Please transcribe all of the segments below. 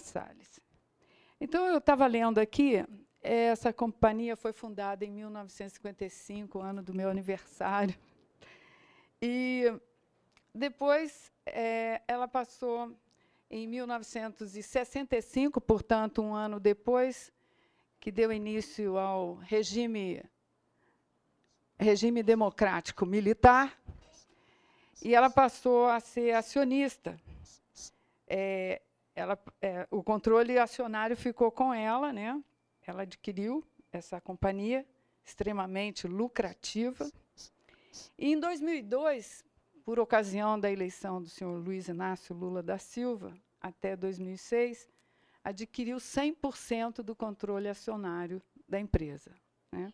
Salles. Então, eu estava lendo aqui, essa companhia foi fundada em 1955, ano do meu aniversário. E depois é, ela passou em 1965, portanto, um ano depois, que deu início ao regime, regime democrático militar, e ela passou a ser acionista. É, ela, é, o controle acionário ficou com ela, né? Ela adquiriu essa companhia extremamente lucrativa. E em 2002, por ocasião da eleição do senhor Luiz Inácio Lula da Silva, até 2006, adquiriu 100% do controle acionário da empresa. Né?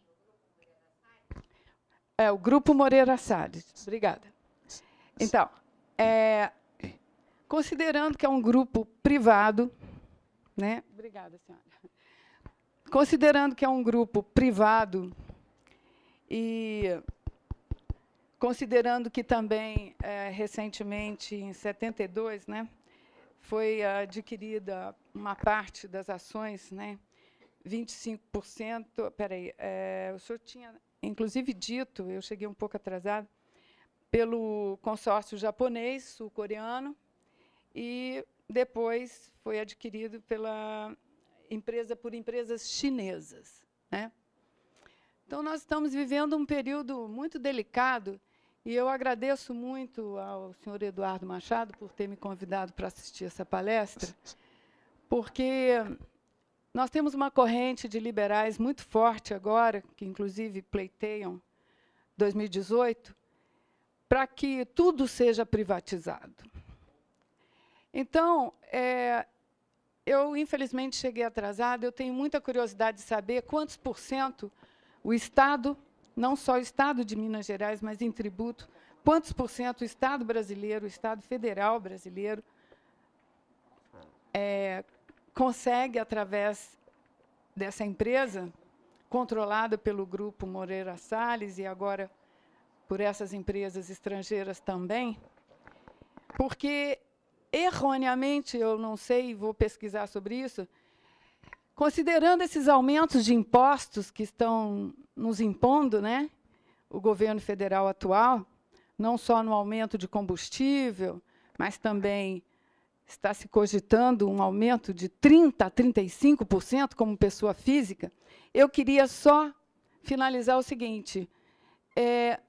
É o Grupo Moreira Salles. Obrigada. Então, é, Considerando que é um grupo privado, né? Obrigada, senhora. Considerando que é um grupo privado e considerando que também é, recentemente, em 72, né, foi adquirida uma parte das ações, né, 25%. Peraí, é, o senhor tinha, inclusive, dito, eu cheguei um pouco atrasado, pelo consórcio japonês, sul-coreano, e depois foi adquirido pela empresa por empresas chinesas. Né? Então, nós estamos vivendo um período muito delicado e eu agradeço muito ao senhor Eduardo Machado por ter me convidado para assistir essa palestra, porque nós temos uma corrente de liberais muito forte agora, que inclusive pleiteiam 2018, para que tudo seja privatizado. Então, é, eu infelizmente cheguei atrasada, eu tenho muita curiosidade de saber quantos por cento o Estado, não só o Estado de Minas Gerais, mas em tributo, quantos por cento o Estado brasileiro, o Estado federal brasileiro, é, consegue, através dessa empresa, controlada pelo grupo Moreira Salles e agora por essas empresas estrangeiras também, porque erroneamente, eu não sei, vou pesquisar sobre isso, considerando esses aumentos de impostos que estão nos impondo, né, o governo federal atual, não só no aumento de combustível, mas também está se cogitando um aumento de 30% a 35% como pessoa física, eu queria só finalizar o seguinte. É,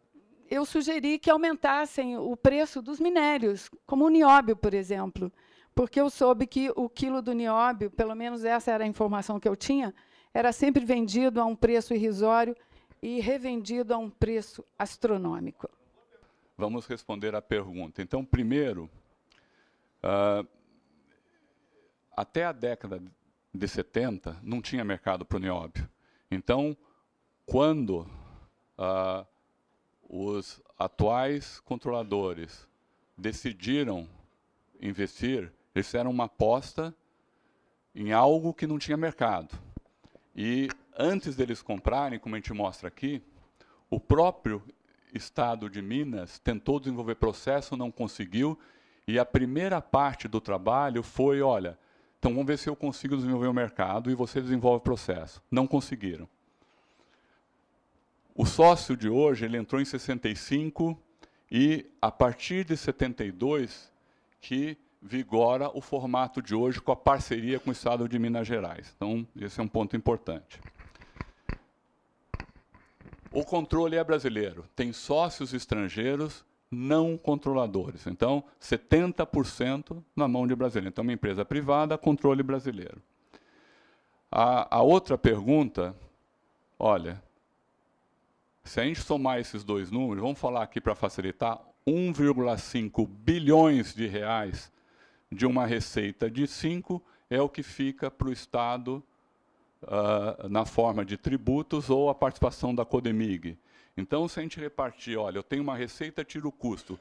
eu sugeri que aumentassem o preço dos minérios, como o nióbio, por exemplo, porque eu soube que o quilo do nióbio, pelo menos essa era a informação que eu tinha, era sempre vendido a um preço irrisório e revendido a um preço astronômico. Vamos responder à pergunta. Então, primeiro, uh, até a década de 70 não tinha mercado para o nióbio. Então, quando uh, os atuais controladores decidiram investir, eles fizeram uma aposta em algo que não tinha mercado. E antes deles comprarem, como a gente mostra aqui, o próprio Estado de Minas tentou desenvolver processo, não conseguiu, e a primeira parte do trabalho foi, olha, então vamos ver se eu consigo desenvolver o mercado e você desenvolve o processo. Não conseguiram. O sócio de hoje, ele entrou em 65 e a partir de 72 que vigora o formato de hoje com a parceria com o Estado de Minas Gerais. Então, esse é um ponto importante. O controle é brasileiro, tem sócios estrangeiros não controladores. Então, 70% na mão de brasileiro. Então, é uma empresa privada, controle brasileiro. A, a outra pergunta, olha, se a gente somar esses dois números, vamos falar aqui para facilitar, 1,5 bilhões de reais de uma receita de 5 é o que fica para o Estado uh, na forma de tributos ou a participação da Codemig. Então, se a gente repartir, olha, eu tenho uma receita, tiro o custo.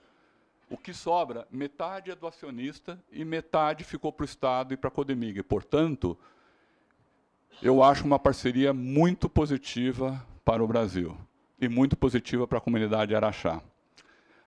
O que sobra, metade é do acionista e metade ficou para o Estado e para a Codemig. Portanto, eu acho uma parceria muito positiva para o Brasil e muito positiva para a comunidade araxá.